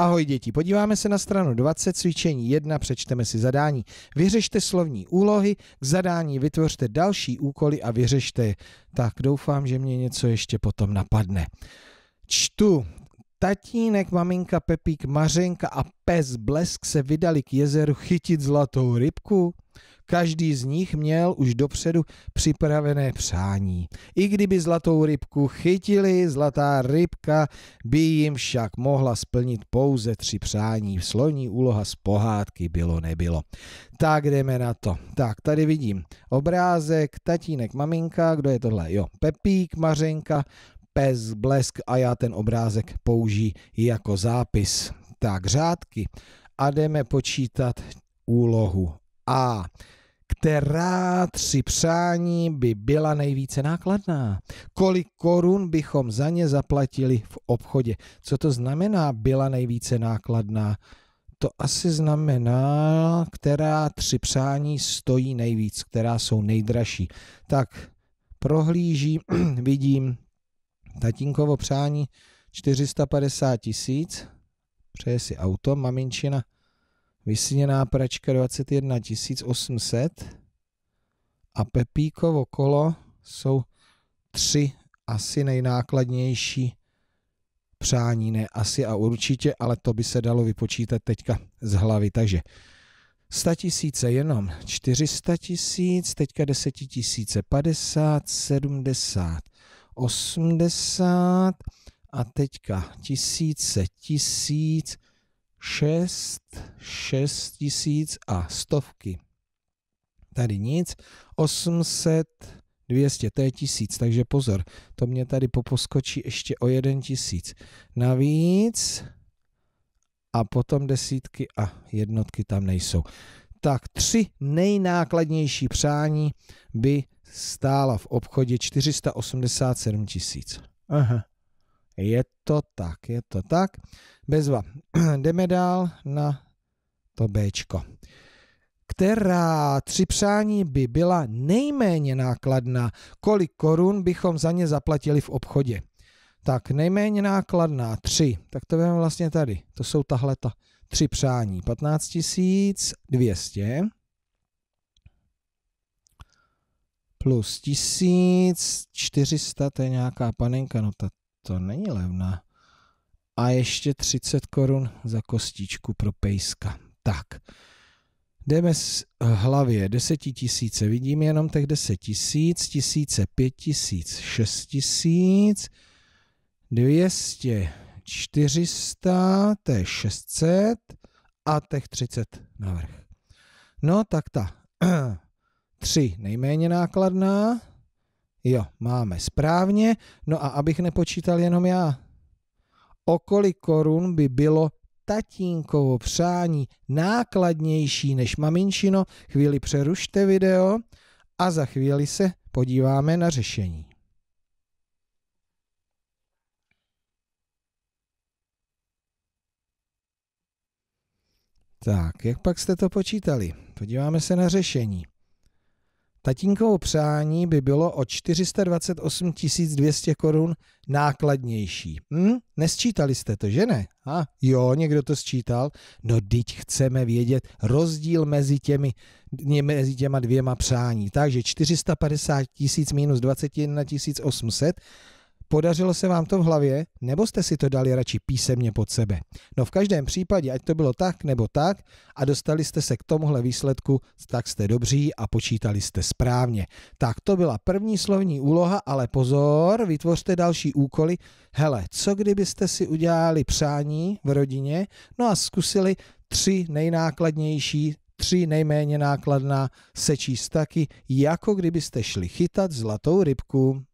Ahoj děti, podíváme se na stranu 20 cvičení 1, přečteme si zadání. Vyřešte slovní úlohy, k zadání vytvořte další úkoly a vyřešte je. Tak doufám, že mě něco ještě potom napadne. Čtu. Tatínek, maminka, Pepík, Mařenka a pes Blesk se vydali k jezeru chytit zlatou rybku. Každý z nich měl už dopředu připravené přání. I kdyby zlatou rybku chytili, zlatá rybka by jim však mohla splnit pouze tři přání. Sloní úloha z pohádky bylo nebylo. Tak jdeme na to. Tak, tady vidím obrázek, tatínek, maminka, kdo je tohle? Jo, Pepík, Mařenka, pes, blesk a já ten obrázek použiji jako zápis. Tak, řádky a jdeme počítat úlohu A která tři přání by byla nejvíce nákladná. Kolik korun bychom za ně zaplatili v obchodě? Co to znamená byla nejvíce nákladná? To asi znamená, která tři přání stojí nejvíc, která jsou nejdražší. Tak prohlížím, vidím tatínkovo přání 450 tisíc, přeje si auto, maminčina Vysněná pračka 21 800 a Pepíkovo kolo jsou tři asi nejnákladnější přání, ne asi a určitě, ale to by se dalo vypočítat teďka z hlavy. Takže 100 tisíce jenom, 400 tisíc, teďka 10 tisíce 50, 70, 80 a teďka tisíce, tisíc, 6, 6 tisíc a stovky. Tady nic, 800, 200, to je tisíc, takže pozor, to mě tady poposkočí ještě o 1 tisíc. Navíc a potom desítky a jednotky tam nejsou. Tak tři nejnákladnější přání by stála v obchodě 487 tisíc. Aha. Je to tak, je to tak. Bezva. Jdeme dál na to B. Která tři přání by byla nejméně nákladná? Kolik korun bychom za ně zaplatili v obchodě? Tak nejméně nákladná, tři. Tak to budeme vlastně tady. To jsou tahle ta tři přání. 15 200 plus 1400, to je nějaká panenka, no ta to není levné. A ještě 30 korun za kostičku pro pejska. Tak, jdeme z hlavě 10 tisíce, vidím jenom těch 10 tisíc, tisíce, 5 tisíc, 6 tisíc, 200, 400, to je 600 a těch 30 navrh. No tak ta 3 nejméně nákladná, Jo, máme správně. No a abych nepočítal jenom já. O kolik korun by bylo tatínkovo přání nákladnější než maminčino? Chvíli přerušte video a za chvíli se podíváme na řešení. Tak, jak pak jste to počítali? Podíváme se na řešení. Tatínkovo přání by bylo o 428 200 korun nákladnější. Hm? Nesčítali jste to, že ne? A jo, někdo to sčítal. No teď chceme vědět rozdíl mezi, těmi, mezi těma dvěma přání. Takže 450 000 minus 21 800 Podařilo se vám to v hlavě, nebo jste si to dali radši písemně pod sebe? No v každém případě, ať to bylo tak nebo tak a dostali jste se k tomuhle výsledku, tak jste dobří a počítali jste správně. Tak to byla první slovní úloha, ale pozor, vytvořte další úkoly. Hele, co kdybyste si udělali přání v rodině, no a zkusili tři nejnákladnější tři nejméně nákladná sečíst taky, jako kdybyste šli chytat zlatou rybku.